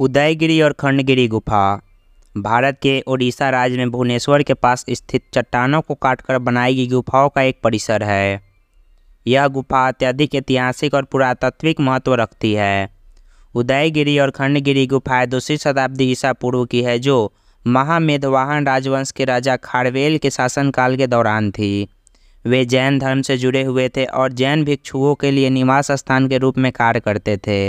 उदयगिरी और खंडगिरी गुफा भारत के ओडिशा राज्य में भुवनेश्वर के पास स्थित चट्टानों को काटकर बनाई गई गुफाओं का एक परिसर है यह गुफा अत्यधिक ऐतिहासिक और पुरातत्विक महत्व रखती है उदयगिरी और खंडगिरी गुफाएं दूसरी शताब्दी ईसा पूर्व की है जो महामेधवाहन राजवंश के राजा खाड़वेल के शासनकाल के दौरान थी वे जैन धर्म से जुड़े हुए थे और जैन भिक्षुओं के लिए निवास स्थान के रूप में कार्य करते थे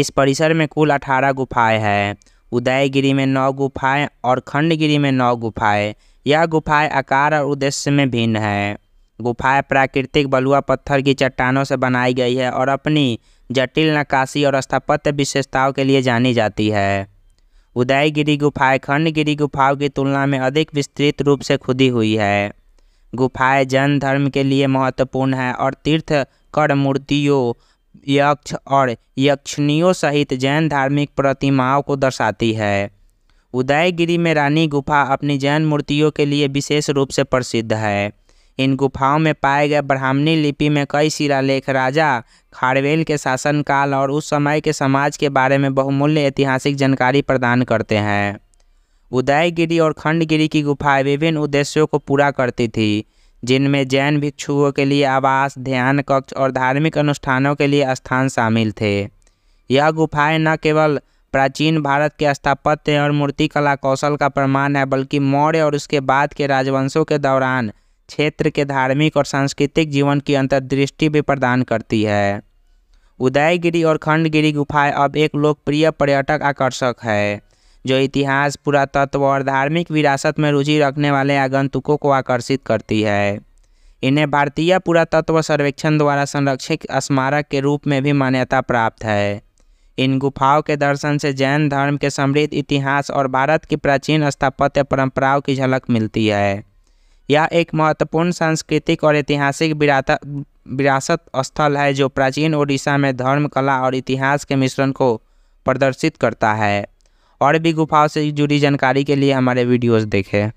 इस परिसर में कुल अठारह गुफाएं हैं उदयगिरी में नौ गुफाएं और खंडगिरी में नौ गुफाएं यह गुफाएं आकार और उद्देश्य में भिन्न है गुफाएं प्राकृतिक बलुआ पत्थर की चट्टानों से बनाई गई है और अपनी जटिल नक्काशी और स्थापत्य विशेषताओं के लिए जानी जाती है उदयगिरी गुफाएं खंडगिरी गुफाओं की तुलना में अधिक विस्तृत रूप से खुदी हुई है गुफाएं जैन धर्म के लिए महत्वपूर्ण है और तीर्थ कर मूर्तियों यक्ष और यक्षिणियों सहित जैन धार्मिक प्रतिमाओं को दर्शाती है उदयगिरी में रानी गुफा अपनी जैन मूर्तियों के लिए विशेष रूप से प्रसिद्ध है इन गुफाओं में पाए गए ब्राह्मणी लिपि में कई शिलालेख राजा खारवेल के शासनकाल और उस समय के समाज के बारे में बहुमूल्य ऐतिहासिक जानकारी प्रदान करते हैं उदयगिरी और खंडगिरी की गुफाएं विभिन्न उद्देश्यों को पूरा करती थीं जिनमें जैन भिक्षुओं के लिए आवास ध्यान कक्ष और धार्मिक अनुष्ठानों के लिए स्थान शामिल थे यह गुफाएं न केवल प्राचीन भारत के स्थापत्य और मूर्तिकला कौशल का प्रमाण है बल्कि मौर्य और उसके बाद के राजवंशों के दौरान क्षेत्र के धार्मिक और सांस्कृतिक जीवन की अंतर्दृष्टि भी प्रदान करती है उदयगिरी और खंडगिरी गुफाएं अब एक लोकप्रिय पर्यटक आकर्षक है जो इतिहास पुरातत्व और धार्मिक विरासत में रुचि रखने वाले आगंतुकों को आकर्षित करती है इन्हें भारतीय पुरातत्व सर्वेक्षण द्वारा संरक्षित स्मारक के रूप में भी मान्यता प्राप्त है इन गुफाओं के दर्शन से जैन धर्म के समृद्ध इतिहास और भारत की प्राचीन स्थापत्य परंपराओं की झलक मिलती है यह एक महत्वपूर्ण सांस्कृतिक और ऐतिहासिक विरासत स्थल है जो प्राचीन ओडिशा में धर्म कला और इतिहास के मिश्रण को प्रदर्शित करता है और भी गुफाओं से जुड़ी जानकारी के लिए हमारे वीडियोस देखें